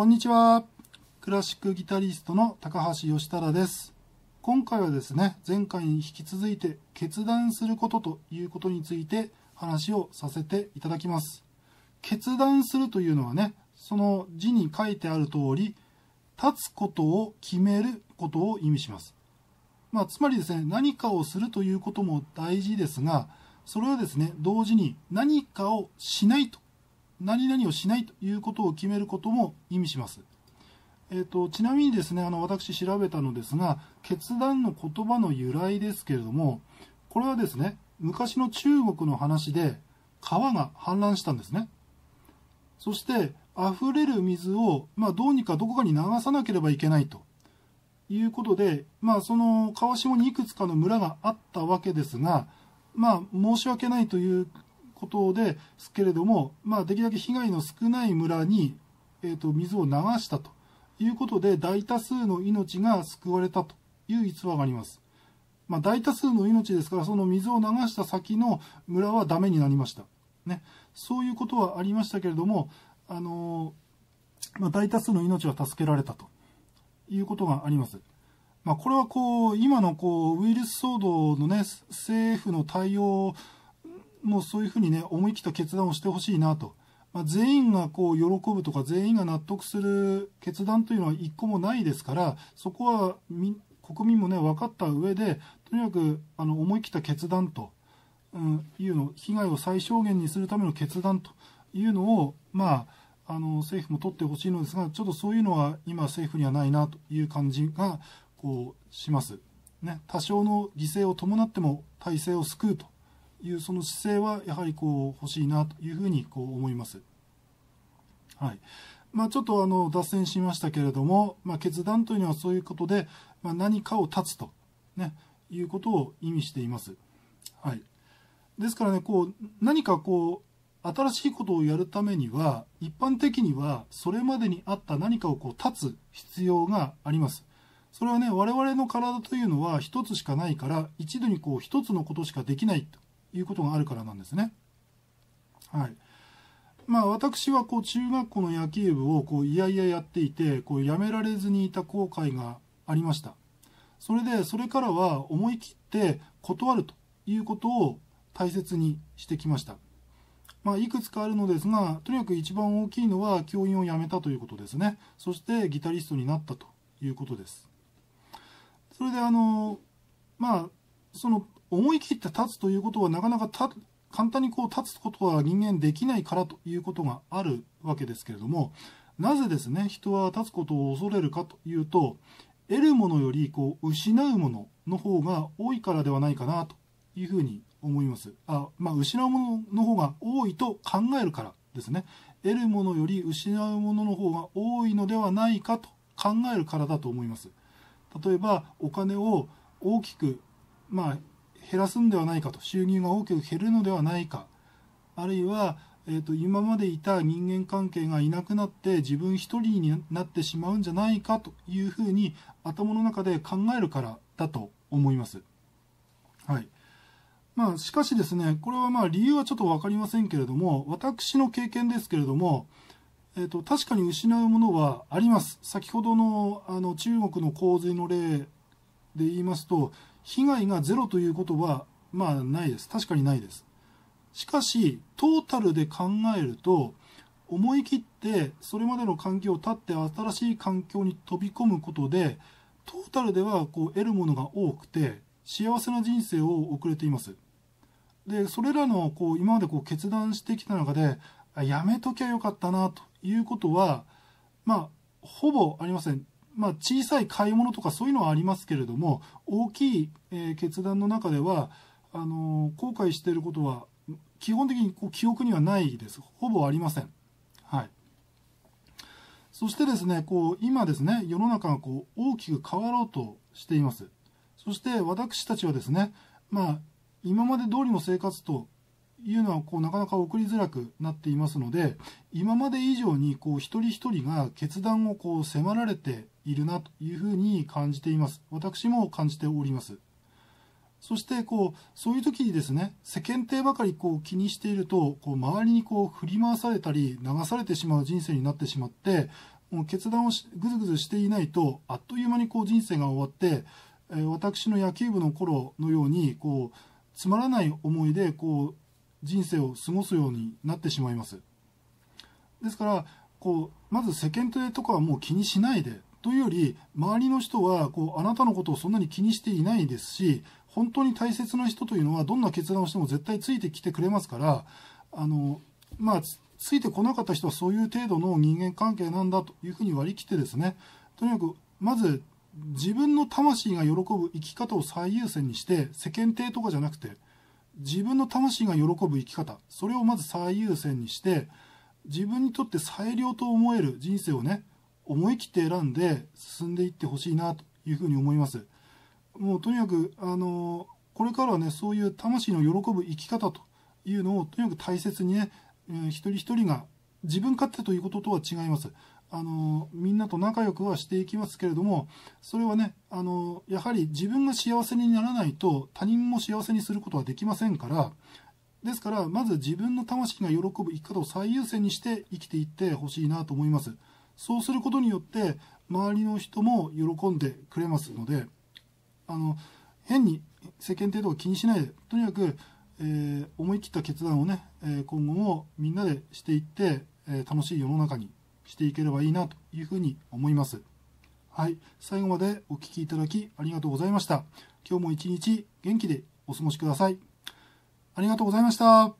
こんにちは。クラシックギタリストの高橋義忠です。今回はですね、前回に引き続いて決断することということについて話をさせていただきます。決断するというのはね、その字に書いてある通り、立つことを決めることを意味します。まあ、つまりですね、何かをするということも大事ですが、それはですね、同時に何かをしないと何々をしないということを決めることも意味します。えーと、ちなみにですねあの私調べたのですが決断の言葉の由来ですけれどもこれはですね昔の中国の話で川が氾濫したんですねそして溢れる水を、まあ、どうにかどこかに流さなければいけないということで、まあ、その川下にいくつかの村があったわけですが、まあ、申し訳ないということですけれども、まあ、できるだけ被害の少ない村に、えーと、と水を流したということで大多数の命が救われたという逸話があります。まあ、大多数の命ですからその水を流した先の村はダメになりました。ね、そういうことはありましたけれども、あのまあ、大多数の命は助けられたということがあります。まあ、これはこう今のこうウイルス騒動の、ね、政府の対応もうそういうふうにね、思い切った決断をしてほしいなと。まあ、全員がこう喜ぶとか全員が納得する決断というのは一個もないですからそこは国民もね分かった上でとにかくあの思い切った決断と、うん、いうの被害を最小限にするための決断というのを、まあ、あの政府も取ってほしいのですがちょっとそういうのは今政府にはないなという感じがこうします。ね、多少の犠牲を伴っても体制を救うというその姿勢はやはりこう欲しいなというふうにこう思います。はいまあ、ちょっとあの脱線しましたけれども、まあ、決断というのはそういうことで、まあ、何かを断つと、ね、いうことを意味しています。はい、ですからねこう何かこう新しいことをやるためには一般的にはそれまでにあった何かをこう断つ必要があります。それはね我々の体というのは一つしかないから一度にこう一つのことしかできないいうことがあるからなんですね。はい。まあ私はこう中学校の野球部をこういやいややっていて、こうやめられずにいた後悔がありました。それで、それからは思い切って断るということを大切にしてきました。まあ、いくつかあるのですが、とにかく一番大きいのは教員を辞めたということですね。そしてギタリストになったということです。それであの、まあ、その思い切って立つということはなかなか簡単にこう立つことは人間できないからということがあるわけですけれどもなぜですね人は立つことを恐れるかというと得るものよりこう失うものの方が多いからではないかなというふうに思いますあ、まあ、失うものの方が多いと考えるからですね得るものより失うものの方が多いのではないかと考えるからだと思います例えばお金を大きくまあ、減らすんではないかと収入が大きく減るのではないかあるいは、えーと、今までいた人間関係がいなくなって自分一人になってしまうんじゃないかというふうに頭の中で考えるからだと思います。はいまあ、しかしですねこれはまあ理由はちょっと分かりませんけれども私の経験ですけれども、えーと確かに失うものはあります。先ほどのあの中国の洪水の例で言いますと被害がゼロということは、まあないです。確かにないです。しかし、トータルで考えると、思い切ってそれまでの環境を断って新しい環境に飛び込むことで、トータルではこう得るものが多くて、幸せな人生を送れています。で、それらのこう今までこう決断してきた中で、やめときゃよかったなということは、まあ、ほぼありません。まあ、小さい買い物とかそういうのはありますけれども大きい、え決断の中ではあの後悔していることは基本的にこう記憶にはないですほぼありません。はい、そしてですねこう今ですね世の中がこう大きく変わろうとしています。そして私たちはですね、まあ、今まで通りの生活というのはこうなかなか送りづらくなっていますので今まで以上にこう一人一人が決断をこう迫られているなというふうに感じています私も感じておりますそしてこうそういう時にですね世間体ばかりこう気にしているとこう周りにこう振り回されたり流されてしまう人生になってしまってもう決断をぐずぐずしていないとあっという間にこう人生が終わって私の野球部の頃のようにこうつまらない思いでこう人生を過ごすようになってしまいますですからこうまず世間体とかはもう気にしないでというより周りの人はこうあなたのことをそんなに気にしていないですし本当に大切な人というのはどんな決断をしても絶対ついてきてくれますからあのまあついてこなかった人はそういう程度の人間関係なんだというふうに割り切ってですねとにかくまず自分の魂が喜ぶ生き方を最優先にして世間体とかじゃなくて自分の魂が喜ぶ生き方それをまず最優先にして自分にとって最良と思える人生をね思い切って選んで進んでいってほしいなというふうに思いますもうとにかくあのこれからはねそういう魂の喜ぶ生き方というのをとにかく大切にね、えん、一人一人が自分勝手ということとは違いますあのみんなと仲良くはしていきますけれどもそれはねあのやはり自分が幸せにならないと他人も幸せにすることはできませんからですからまず自分の魂が喜ぶ生き方を最優先にして生きていってほしいなと思いますそうすることによって周りの人も喜んでくれますのであの変に世間体とか気にしないでとにかく、えー、思い切った決断をね、え今後もみんなでしていって、え楽しい世の中にしていければいいなというふうに思います。はい、最後までお聴きいただきありがとうございました。今日も一日元気でお過ごしください。ありがとうございました。